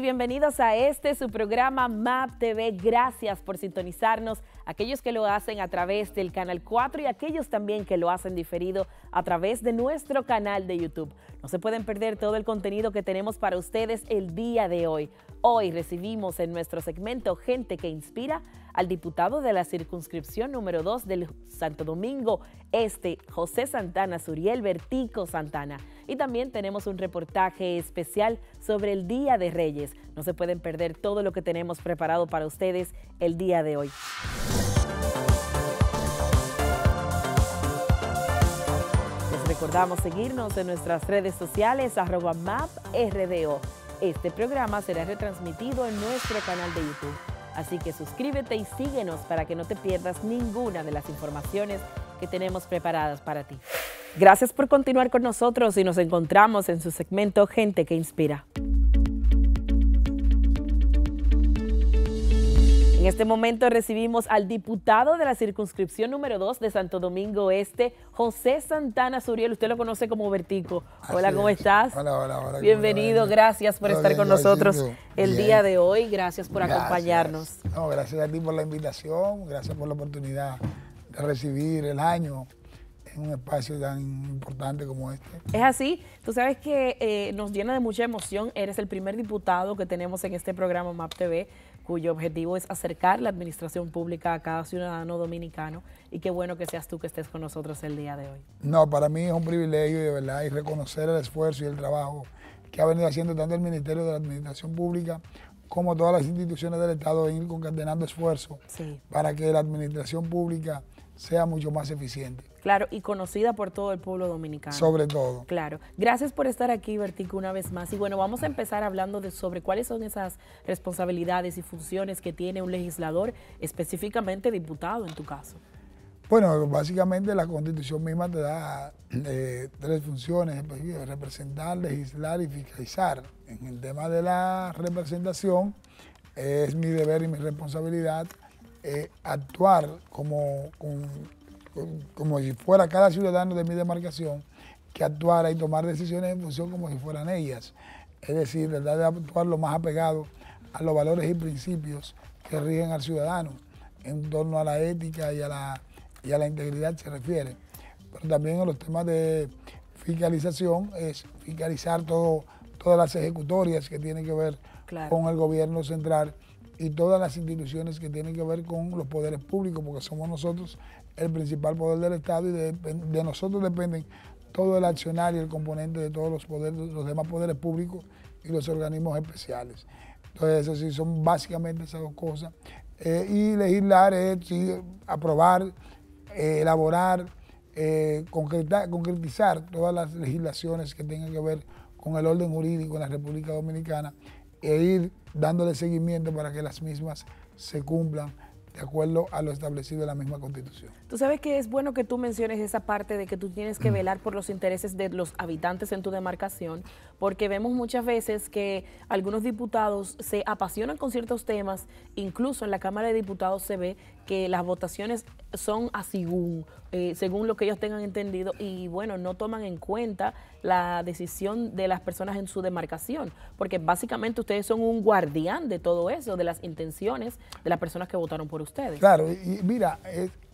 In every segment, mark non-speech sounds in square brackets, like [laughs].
bienvenidos a este su programa MAP TV. Gracias por sintonizarnos, aquellos que lo hacen a través del canal 4 y aquellos también que lo hacen diferido a través de nuestro canal de YouTube. No se pueden perder todo el contenido que tenemos para ustedes el día de hoy. Hoy recibimos en nuestro segmento Gente que Inspira al diputado de la circunscripción número 2 del Santo Domingo Este, José Santana, Suriel Vertico Santana y también tenemos un reportaje especial sobre el Día de Reyes. No se pueden perder todo lo que tenemos preparado para ustedes el día de hoy. Les recordamos seguirnos en nuestras redes sociales arroba maprdo. Este programa será retransmitido en nuestro canal de YouTube. Así que suscríbete y síguenos para que no te pierdas ninguna de las informaciones que tenemos preparadas para ti. Gracias por continuar con nosotros y nos encontramos en su segmento Gente que Inspira. En este momento recibimos al diputado de la circunscripción número 2 de Santo Domingo Este, José Santana Suriel. Usted lo conoce como Vertico. Hola, ¿cómo estás? Hola, hola, hola. Bienvenido, gracias por estar con nosotros el día de hoy. Gracias por acompañarnos. gracias a ti por la invitación, gracias por la oportunidad de recibir el año un espacio tan importante como este. Es así, tú sabes que eh, nos llena de mucha emoción, eres el primer diputado que tenemos en este programa MAP TV, cuyo objetivo es acercar la administración pública a cada ciudadano dominicano y qué bueno que seas tú que estés con nosotros el día de hoy. No, para mí es un privilegio de verdad y reconocer el esfuerzo y el trabajo que ha venido haciendo tanto el Ministerio de la Administración Pública como todas las instituciones del Estado ir concatenando esfuerzos para que la administración pública sea mucho más eficiente. Claro, y conocida por todo el pueblo dominicano. Sobre todo. Claro. Gracias por estar aquí, Vertico, una vez más. Y bueno, vamos a empezar hablando de sobre cuáles son esas responsabilidades y funciones que tiene un legislador, específicamente diputado en tu caso. Bueno, básicamente la constitución misma te da eh, tres funciones, pues, representar, legislar y fiscalizar. En el tema de la representación es mi deber y mi responsabilidad eh, actuar como, con, como si fuera cada ciudadano de mi demarcación que actuara y tomar decisiones en función como si fueran ellas. Es decir, tratar de actuar lo más apegado a los valores y principios que rigen al ciudadano en torno a la ética y a la, la integridad se refiere. Pero también en los temas de fiscalización es fiscalizar todo, todas las ejecutorias que tienen que ver con el gobierno central y todas las instituciones que tienen que ver con los poderes públicos, porque somos nosotros el principal poder del Estado y de, nosotros dependen todo el accionar y el componente de todos los poderes, los demás poderes públicos y los organismos especiales. Entonces, eso sí, son básicamente esas dos cosas. Eh, y legislar es aprobar, eh, elaborar, eh, concretar, concretizar todas las legislaciones que tengan que ver con el orden jurídico en la República Dominicana e ir dándole seguimiento para que las mismas se cumplan de acuerdo a lo establecido en la misma Constitución. Tú sabes que es bueno que tú menciones esa parte de que tú tienes que mm. velar por los intereses de los habitantes en tu demarcación, porque vemos muchas veces que algunos diputados se apasionan con ciertos temas, incluso en la Cámara de Diputados se ve que las votaciones son así según, eh, según lo que ellos tengan entendido y bueno, no toman en cuenta la decisión de las personas en su demarcación, porque básicamente ustedes son un guardián de todo eso, de las intenciones de las personas que votaron por ustedes. Claro, y, mira,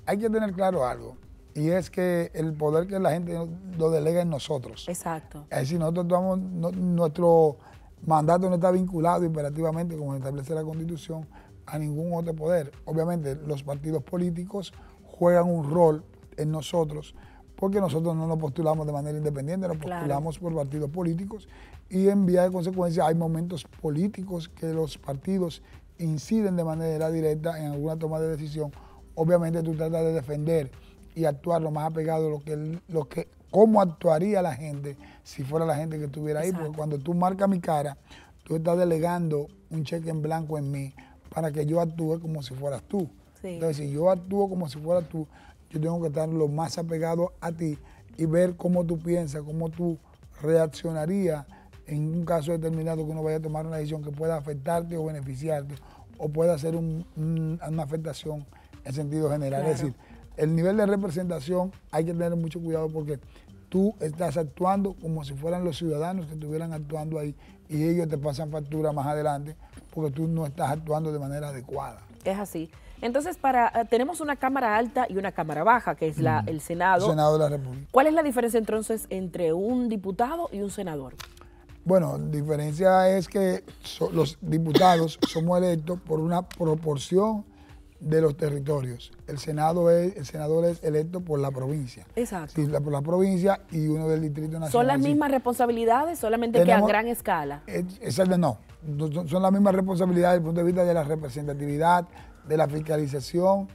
hay que tener claro algo. Y es que el poder que la gente lo delega en nosotros. Exacto. Es decir, nosotros nuestro mandato no está vinculado imperativamente como establece la Constitución a ningún otro poder. Obviamente los partidos políticos juegan un rol en nosotros porque nosotros no nos postulamos de manera independiente, nos postulamos por partidos políticos y en vía de consecuencia hay momentos políticos que los partidos inciden de manera directa en alguna toma de decisión. Obviamente tú tratas de defender y actuar lo más apegado a lo que, lo que cómo actuaría la gente si fuera la gente que estuviera ahí, porque cuando tú marcas mi cara, tú estás delegando un cheque en blanco en mí para que yo actúe como si fueras tú. Entonces, si yo actúo como si fueras tú, yo tengo que estar lo más apegado a ti y ver cómo tú piensas, cómo tú reaccionarías en un caso determinado que uno vaya a tomar una decisión que pueda afectarte o beneficiarte o pueda hacer una afectación en sentido general. Es decir, el nivel de representación hay que tener mucho cuidado porque tú estás actuando como si fueran los ciudadanos que estuvieran actuando ahí y ellos te pasan factura más adelante porque tú no estás actuando de manera adecuada. Es así. Entonces, para eh, tenemos una cámara alta y una cámara baja, que es la, el Senado. de la República. ¿Cuál es la diferencia entonces entre un diputado y un senador? Bueno, la diferencia es que los diputados somos electos por una proporción de los territorios. El Senado es, el senador es electo por la provincia. Exacto. por la provincia y uno del Distrito Nacional. ¿Son las mismas responsabilidades, solamente que a gran escala? Exacto, no. Son las mismas responsabilidades desde el punto de vista de la representatividad, de la fiscalización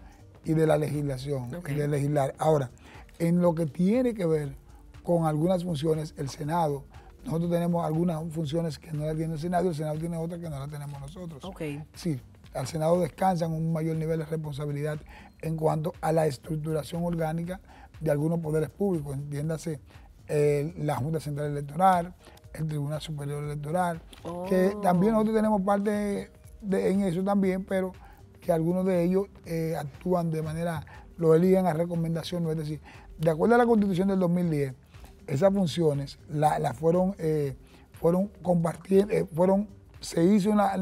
y de la legislación, y de legislar. Ahora, en lo que tiene que ver con algunas funciones, el Senado, nosotros tenemos algunas funciones que no las tiene el Senado, y el Senado tiene otras que no las tenemos nosotros. Okay. Sí, al Senado descansan un mayor nivel de responsabilidad en cuanto a la estructuración orgánica de algunos poderes públicos, entiéndase la Junta Central Electoral, el Tribunal Superior Electoral, que oh. también nosotros tenemos parte en eso también, pero que algunos de ellos eh, actúan de manera, lo eligen a recomendación, ¿no? es decir, de acuerdo a la constitución del 2010, esas funciones las fueron, eh, fueron compartiendo, eh, fueron, se hizo una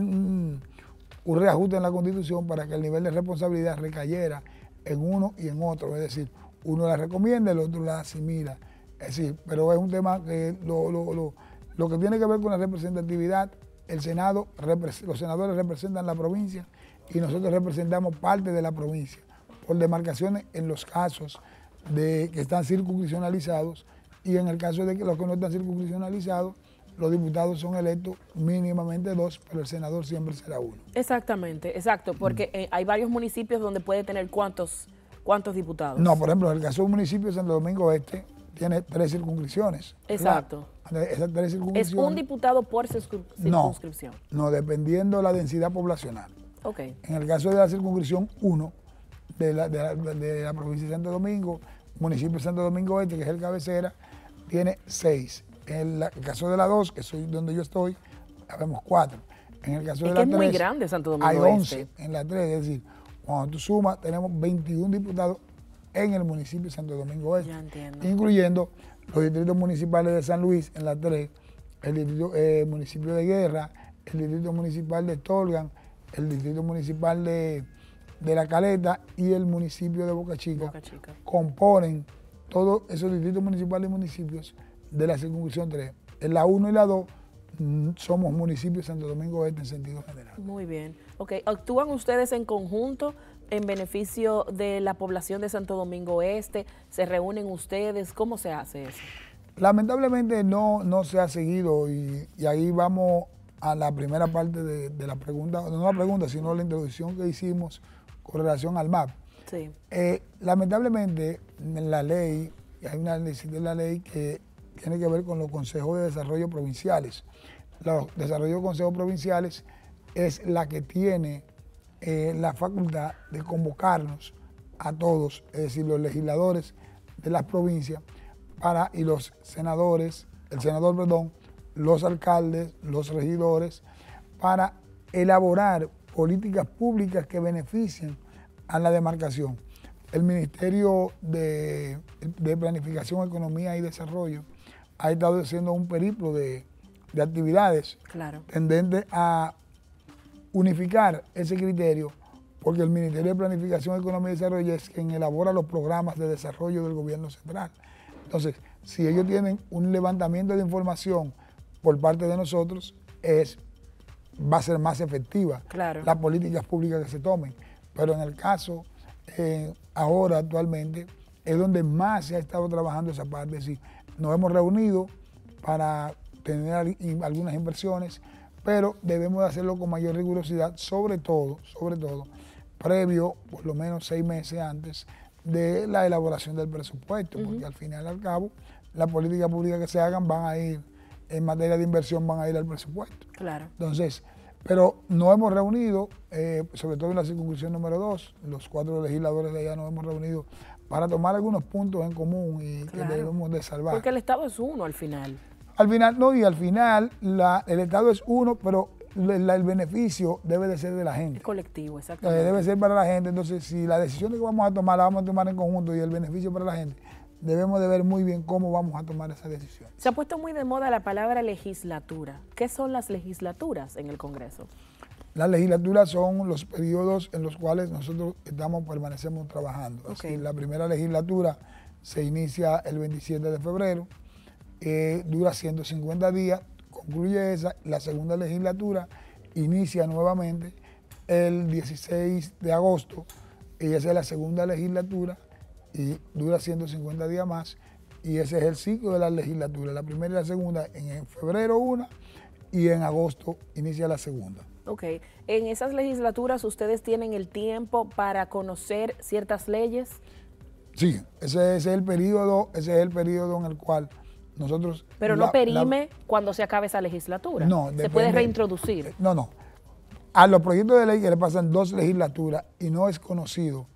un reajuste en la Constitución para que el nivel de responsabilidad recayera en uno y en otro. Es decir, uno la recomienda, el otro la asimila. Es decir, pero es un tema que lo, que tiene que ver con la representatividad, el Senado, los senadores representan la provincia y nosotros representamos parte de la provincia, por demarcaciones en los casos de que están circunscripcionalizados y en el caso de que los que no están circunscripcionalizados los diputados son electos mínimamente dos, pero el senador siempre será uno. Exactamente, exacto, porque mm. eh, hay varios municipios donde puede tener cuántos, cuántos diputados. No, por ejemplo, en el caso un municipio de Santo Domingo Este tiene tres circunscripciones. Exacto. ¿Es un diputado por circunscripción? No, dependiendo de la densidad poblacional. Ok. En el caso de la circunscripción uno, de la, de, la, de la provincia de Santo Domingo, municipio de Santo Domingo Este, que es el cabecera, tiene seis en, el caso de la 2, que soy donde yo estoy, vemos 4. En el caso es de la es muy grande Santo Domingo hay 11 en la 3, es decir, cuando tú sumas, tenemos 21 diputados en el municipio de Santo Domingo Este, incluyendo los distritos municipales de San Luis en la 3, el eh, municipio de Guerra, el distrito municipal de Tolgan, el distrito municipal de, de, La Caleta y el municipio de Boca Chica, Boca Chica. componen todos esos distritos municipales y municipios de la circunscripción 3. En la 1 y la 2 mm, somos municipios de Santo Domingo Este en sentido general. Muy bien. Ok, ¿actúan ustedes en conjunto en beneficio de la población de Santo Domingo Este? ¿Se reúnen ustedes? ¿Cómo se hace eso? Lamentablemente no, no se ha seguido y, ahí vamos a la primera parte de, la pregunta, no la pregunta, sino la introducción que hicimos con relación al MAP. Sí. Eh, lamentablemente en la ley, hay una ley de la ley que tiene que ver con los consejos de desarrollo provinciales. Los desarrollos de consejos provinciales es la que tiene eh, la facultad de convocarnos a todos, es decir, los legisladores de las provincias para, y los senadores, el senador, perdón, los alcaldes, los regidores, para elaborar políticas públicas que beneficien a la demarcación. El Ministerio de Planificación, Economía y Desarrollo ha estado haciendo un periplo de, actividades tendente a unificar ese criterio, porque el Ministerio de Planificación, Economía y Desarrollo es quien elabora los programas de desarrollo del gobierno central. Entonces, si ellos tienen un levantamiento de información por parte de nosotros, es, va a ser más efectiva claro. las políticas públicas que se tomen. Pero en el caso, eh, ahora actualmente, es donde más se ha estado trabajando esa parte, es decir, nos hemos reunido para tener algunas inversiones, pero debemos hacerlo con mayor rigurosidad, sobre todo, sobre todo, previo, por lo menos seis meses antes de la elaboración del presupuesto, porque al final y al cabo, las políticas pública que se hagan van a ir, en materia de inversión van a ir al presupuesto. Claro. Entonces, pero nos hemos reunido, eh, sobre todo en la circunscripción número dos, los cuatro legisladores de allá nos hemos reunido para tomar algunos puntos en común y que debemos de salvar. Porque el Estado es uno al final. Al final, no, y al final el Estado es uno, pero el beneficio debe de ser de la gente. colectivo, eh, exactamente. Debe ser para la gente. Entonces, si la decisión que vamos a tomar la vamos a tomar en conjunto y el beneficio para la gente, debemos de ver muy bien cómo vamos a tomar esa decisión. Se ha puesto muy de moda la palabra legislatura. ¿Qué son las legislaturas en el Congreso? Las legislaturas son los periodos en los cuales nosotros estamos, permanecemos trabajando. la primera legislatura se inicia el 27 de febrero, eh, dura 150 días, concluye esa, la segunda legislatura inicia nuevamente el 16 de agosto, y esa es la segunda legislatura y dura 150 días más, y ese es el ciclo de la legislatura, la primera y la segunda en febrero una y en agosto inicia la segunda. Ok, ¿en esas legislaturas ustedes tienen el tiempo para conocer ciertas leyes? Sí, ese, es el periodo, ese es el periodo en el cual nosotros... Pero no perime cuando se acabe esa legislatura. No, se puede reintroducir. Eh, no, no. A los proyectos de ley que le pasan dos legislaturas y no es conocido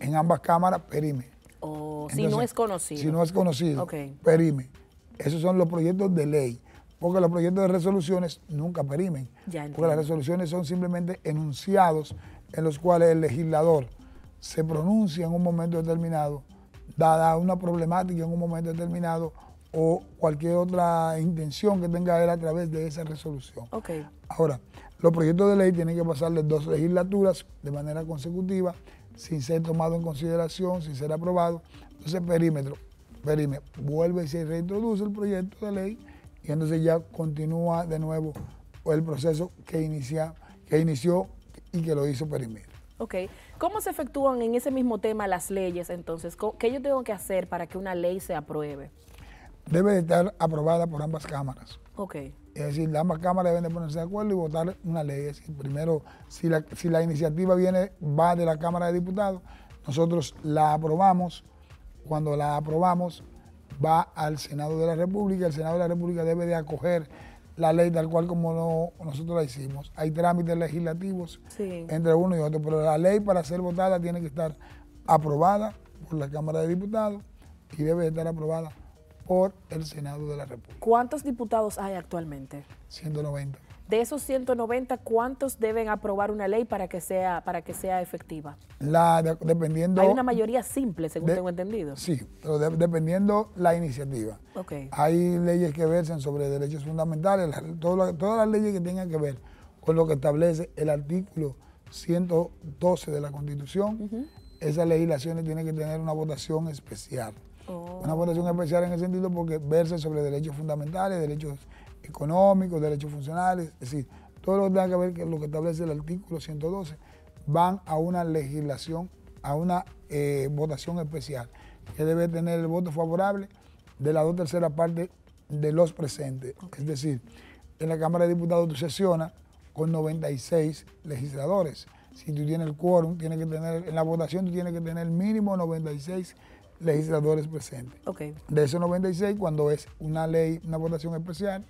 en ambas cámaras, perime. Oh, si no es conocido. Si no es conocido, okay. perime. Esos son los proyectos de ley porque los proyectos de resoluciones nunca perimen, porque las resoluciones son simplemente enunciados en los cuales el legislador se pronuncia en un momento determinado, dada una problemática en un momento determinado o cualquier otra intención que tenga él a través de esa resolución. Ahora, los proyectos de ley tienen que pasar dos legislaturas de manera consecutiva, sin ser tomado en consideración, sin ser aprobado. Entonces, perímetro, perímetro, vuelve y se reintroduce el proyecto de ley y entonces ya continúa de nuevo el proceso que, inicia, que inició y que lo hizo Perimir. Ok. ¿Cómo se efectúan en ese mismo tema las leyes entonces? ¿Qué yo tengo que hacer para que una ley se apruebe? Debe estar aprobada por ambas cámaras. Ok. Es decir, ambas cámaras deben de ponerse de acuerdo y votar una ley. primero, si la, si la iniciativa viene, va de la Cámara de Diputados, nosotros la aprobamos. Cuando la aprobamos, va al Senado de la República. El Senado de la República debe de acoger la ley tal cual como nosotros la hicimos. Hay trámites legislativos entre uno y otro, pero la ley para ser votada tiene que estar aprobada por la Cámara de Diputados y debe estar aprobada por el Senado de la República. ¿Cuántos diputados hay actualmente? 190 de esos 190, ¿cuántos deben aprobar una ley para que sea, para que sea efectiva? La, dependiendo, Hay una mayoría simple, según tengo entendido. Sí, pero dependiendo la iniciativa. Okay. Hay leyes que versan sobre derechos fundamentales, todas las leyes que tengan que ver con lo que establece el artículo 112 de la Constitución, esas legislaciones tienen que tener una votación especial. Oh. Una votación especial en el sentido porque versa sobre derechos fundamentales, derechos económicos, derechos funcionales, es decir, todo lo que tenga que ver con lo que establece el artículo 112, van a una legislación, a una eh, votación especial, que debe tener el voto favorable de la dos terceras partes de los presentes. Es decir, en la Cámara de Diputados tú sesiona con 96 legisladores. Si tú tienes el quórum, tienes que tener, en la votación tú tienes que tener mínimo 96 legisladores presentes. Okay. De esos 96, cuando es una ley, una votación especial,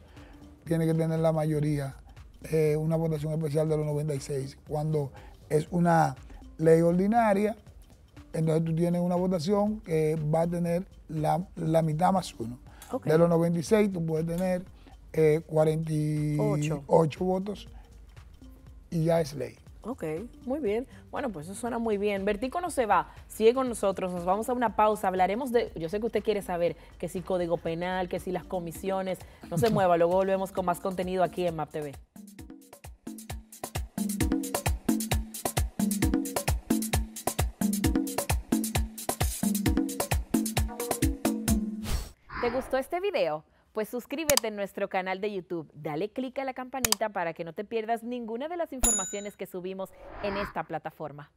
tiene que tener la mayoría eh, una votación especial de los 96. Cuando es una ley ordinaria, entonces tú tienes una votación que va a tener la, mitad más uno. De los 96 tú puedes tener 48 eh, votos y ya es ley. Ok, muy bien. Bueno, pues eso suena muy bien. Vertico no se va, sigue con nosotros, nos vamos a una pausa, hablaremos de, yo sé que usted quiere saber que si código penal, que si las comisiones, no se [laughs] mueva, luego volvemos con más contenido aquí en MAP TV. ¿Te gustó este video? Pues suscríbete en nuestro canal de YouTube, dale clic a la campanita para que no te pierdas ninguna de las informaciones que subimos en esta plataforma.